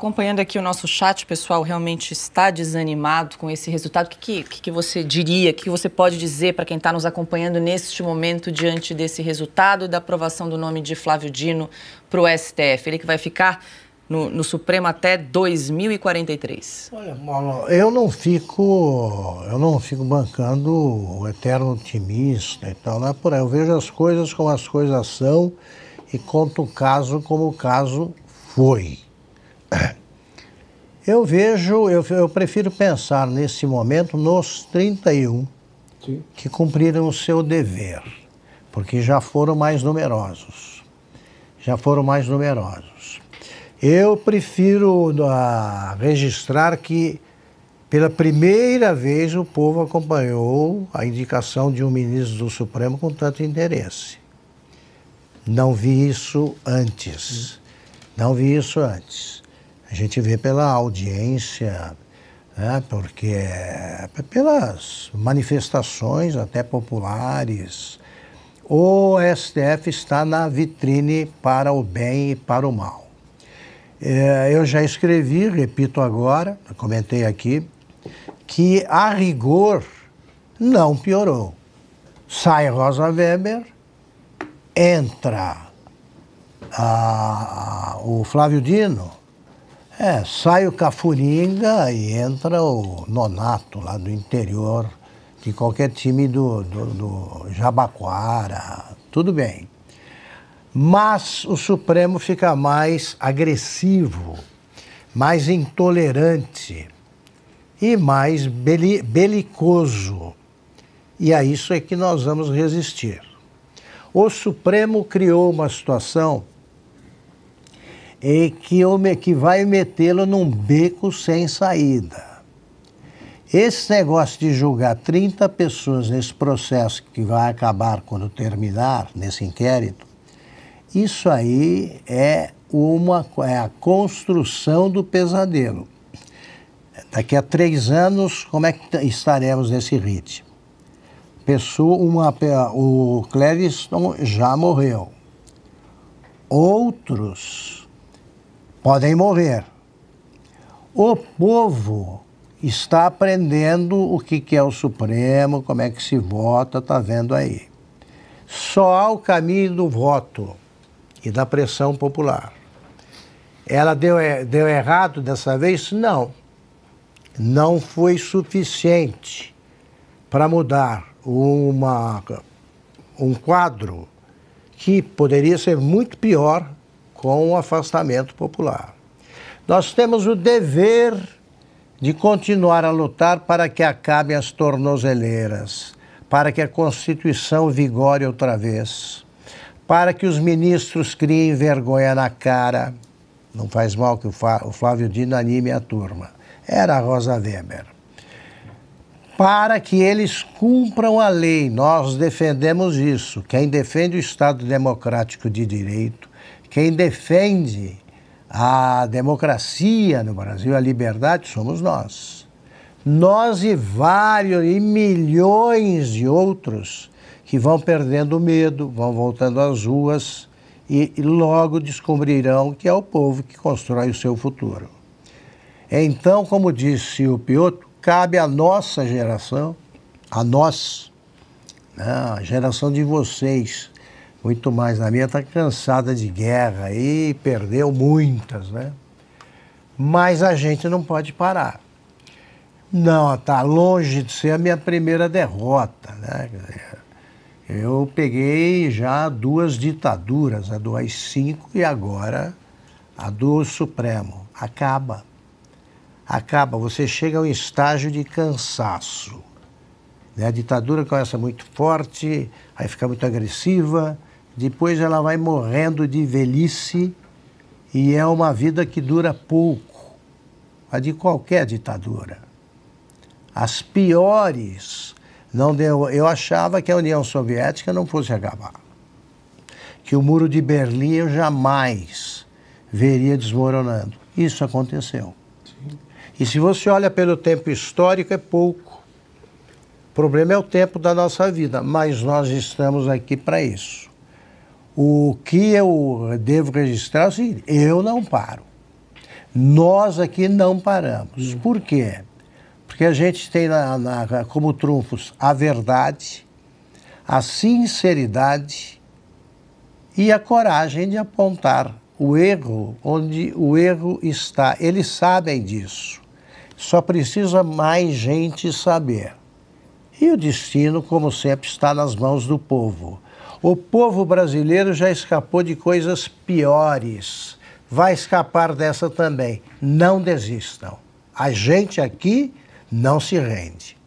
Acompanhando aqui o nosso chat, o pessoal realmente está desanimado com esse resultado. O que, que, que você diria, o que você pode dizer para quem está nos acompanhando neste momento diante desse resultado da aprovação do nome de Flávio Dino para o STF? Ele que vai ficar no, no, Supremo até 2043? Olha, eu não fico, eu não fico bancando o eterno otimista e tal, não é por aí. Eu vejo as coisas como as coisas são e conto o caso como o caso foi. Eu vejo, eu, eu prefiro pensar nesse momento nos 31 Sim. que cumpriram o seu dever, porque já foram mais numerosos. Já foram mais numerosos. Eu prefiro uh, registrar que pela primeira vez o povo acompanhou a indicação de um ministro do Supremo com tanto interesse. Não vi isso antes. Não vi isso antes. A gente vê pela audiência, né, porque é pelas manifestações até populares, o STF está na vitrine para o bem e para o mal. É, eu já escrevi, repito agora, comentei aqui, que a rigor não piorou. Sai Rosa Weber, entra a, a, o Flávio Dino, é, sai o Cafuringa e entra o Nonato, lá do interior, de qualquer time do, do, do Jabaquara, tudo bem. Mas o Supremo fica mais agressivo, mais intolerante e mais beli belicoso. E a isso é que nós vamos resistir. O Supremo criou uma situação e que, que vai metê-lo num beco sem saída. Esse negócio de julgar 30 pessoas nesse processo que vai acabar quando terminar, nesse inquérito, isso aí é, uma, é a construção do pesadelo. Daqui a três anos, como é que estaremos nesse ritmo? Pessoa, uma, o Clériston já morreu. Outros podem morrer. O povo está aprendendo o que, é o Supremo, como é que se vota, está vendo aí. Só há o caminho do voto e da pressão popular. Ela deu, deu errado dessa vez? Não. Não foi suficiente para mudar uma, um quadro que poderia ser muito pior com o afastamento popular. Nós temos o dever de continuar a lutar para que acabem as tornozeleiras, para que a Constituição vigore outra vez, para que os ministros criem vergonha na cara. Não faz mal que o Flávio Dino anime a turma. Era a Rosa Weber. Para que eles cumpram a lei, nós defendemos isso. Quem defende o Estado Democrático de Direito quem defende a democracia no Brasil, a liberdade, somos nós. Nós e vários e milhões de outros que vão perdendo medo, vão voltando às ruas e, e logo descobrirão que é o povo que constrói o seu futuro. Então, como disse o Piotr, cabe à nossa geração, a nós, né, a geração de vocês, muito mais na minha, está cansada de guerra e perdeu muitas, né? Mas a gente não pode parar. Não, está longe de ser a minha primeira derrota, né? Eu peguei já duas ditaduras, a do AI-5 e agora a do Supremo. Acaba. Acaba, você chega a um estágio de cansaço. Né? A ditadura começa muito forte, aí fica muito agressiva, depois ela vai morrendo de velhice e é uma vida que dura pouco, a de qualquer ditadura. As piores, não deu, eu achava que a União Soviética não fosse acabar, que o muro de Berlim eu jamais veria desmoronando. Isso aconteceu. Sim. E se você olha pelo tempo histórico, é pouco. O problema é o tempo da nossa vida, mas nós estamos aqui para isso. O que eu devo registrar é o seguinte: eu não paro. Nós aqui não paramos. Hum. Por quê? Porque a gente tem na, na, como trunfos a verdade, a sinceridade e a coragem de apontar o erro onde o erro está. Eles sabem disso. Só precisa mais gente saber. E o destino, como sempre, está nas mãos do povo. O povo brasileiro já escapou de coisas piores. Vai escapar dessa também. Não desistam. A gente aqui não se rende.